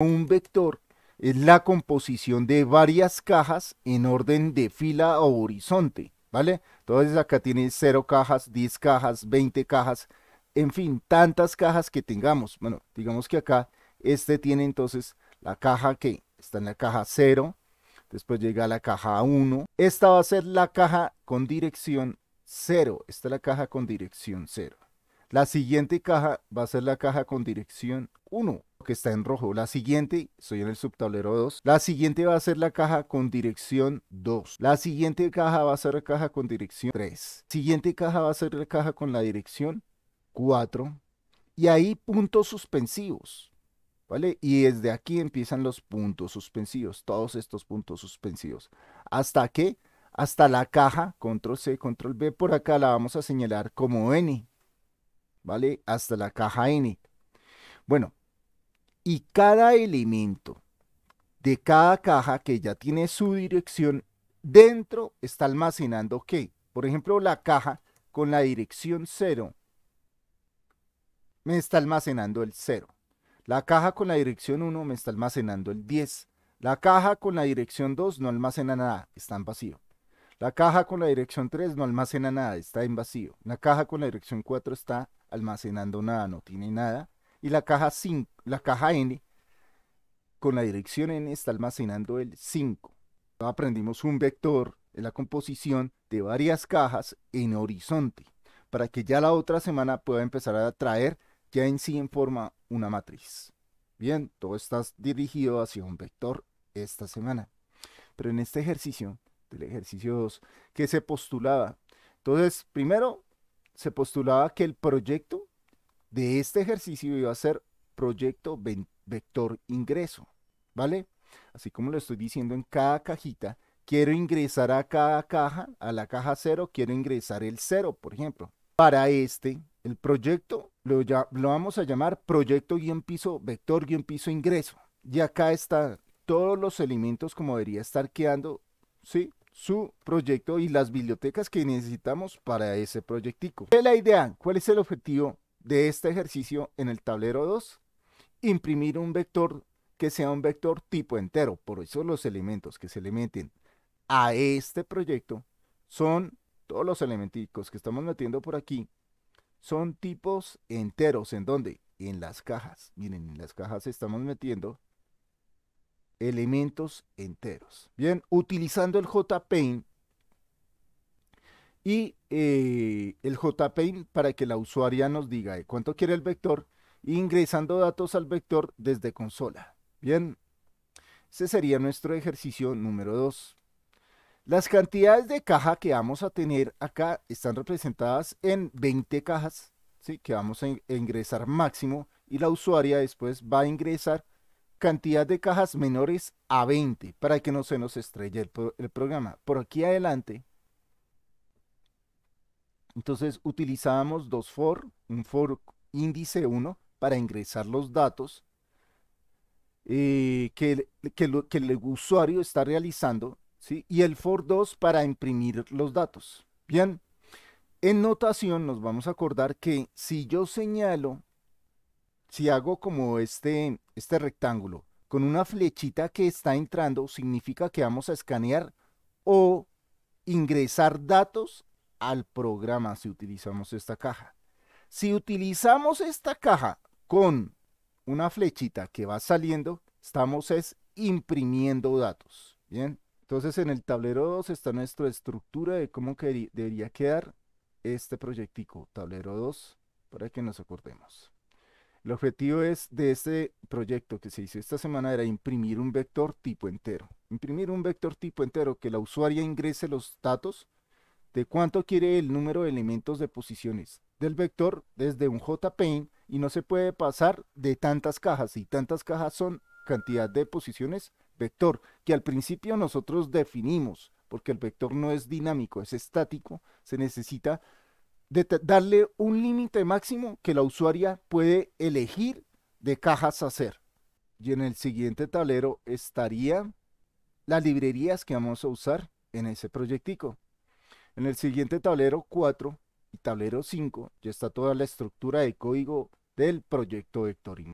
Un vector es la composición de varias cajas en orden de fila o horizonte, ¿vale? Entonces acá tiene 0 cajas, 10 cajas, 20 cajas, en fin, tantas cajas que tengamos. Bueno, digamos que acá este tiene entonces la caja que está en la caja 0, después llega a la caja 1. Esta va a ser la caja con dirección 0, esta es la caja con dirección 0. La siguiente caja va a ser la caja con dirección 1 que está en rojo. La siguiente, estoy en el subtablero 2. La siguiente va a ser la caja con dirección 2. La siguiente caja va a ser la caja con dirección 3. Siguiente caja va a ser la caja con la dirección 4. Y ahí puntos suspensivos. ¿Vale? Y desde aquí empiezan los puntos suspensivos, todos estos puntos suspensivos. ¿Hasta que Hasta la caja, control C, control B, por acá la vamos a señalar como N, ¿vale? Hasta la caja N. Bueno, y cada elemento de cada caja que ya tiene su dirección dentro está almacenando qué. Por ejemplo, la caja con la dirección 0 me está almacenando el 0. La caja con la dirección 1 me está almacenando el 10. La caja con la dirección 2 no almacena nada, está en vacío. La caja con la dirección 3 no almacena nada, está en vacío. La caja con la dirección 4 está almacenando nada, no tiene nada. Y la caja 5, la caja N con la dirección N está almacenando el 5. Aprendimos un vector en la composición de varias cajas en horizonte para que ya la otra semana pueda empezar a traer ya en sí en forma una matriz. Bien, todo está dirigido hacia un vector esta semana. Pero en este ejercicio del ejercicio 2, que se postulaba. Entonces, primero, se postulaba que el proyecto de este ejercicio iba a ser proyecto vector ingreso, ¿vale? Así como lo estoy diciendo en cada cajita, quiero ingresar a cada caja, a la caja 0, quiero ingresar el 0, por ejemplo. Para este, el proyecto lo, lo vamos a llamar proyecto guión piso, vector guión piso ingreso. Y acá están todos los elementos como debería estar quedando, ¿sí? su proyecto y las bibliotecas que necesitamos para ese proyectico. ¿Cuál es la idea? ¿Cuál es el objetivo de este ejercicio en el tablero 2? Imprimir un vector que sea un vector tipo entero. Por eso los elementos que se le meten a este proyecto son todos los elementicos que estamos metiendo por aquí son tipos enteros. ¿En dónde? En las cajas. Miren, en las cajas estamos metiendo elementos enteros. Bien, utilizando el JPaint y eh, el JPaint para que la usuaria nos diga eh, cuánto quiere el vector, ingresando datos al vector desde consola. Bien, ese sería nuestro ejercicio número 2. Las cantidades de caja que vamos a tener acá están representadas en 20 cajas, ¿sí? que vamos a ingresar máximo y la usuaria después va a ingresar cantidad de cajas menores a 20 para que no se nos estrelle el, programa. Por aquí adelante, entonces utilizamos dos for, un for índice 1 para ingresar los datos eh, que, el, usuario está realizando ¿sí? y el for 2 para imprimir los datos. Bien, en notación nos vamos a acordar que si yo señalo si hago como este, este rectángulo con una flechita que está entrando, significa que vamos a escanear o ingresar datos al programa si utilizamos esta caja. Si utilizamos esta caja con una flechita que va saliendo, estamos es imprimiendo datos. Bien, entonces en el tablero 2 está nuestra estructura de cómo debería quedar este proyectico, tablero 2, para que nos acordemos. El objetivo es de este proyecto que se hizo esta semana era imprimir un vector tipo entero. Imprimir un vector tipo entero que la usuaria ingrese los datos de cuánto quiere el número de elementos de posiciones del vector desde un JPaint y no se puede pasar de tantas cajas y tantas cajas son cantidad de posiciones vector que al principio nosotros definimos porque el vector no es dinámico, es estático, se necesita de darle un límite máximo que la usuaria puede elegir de cajas hacer. Y en el siguiente tablero estarían las librerías que vamos a usar en ese proyectico. En el siguiente tablero 4 y tablero 5 ya está toda la estructura de código del proyecto vectoring.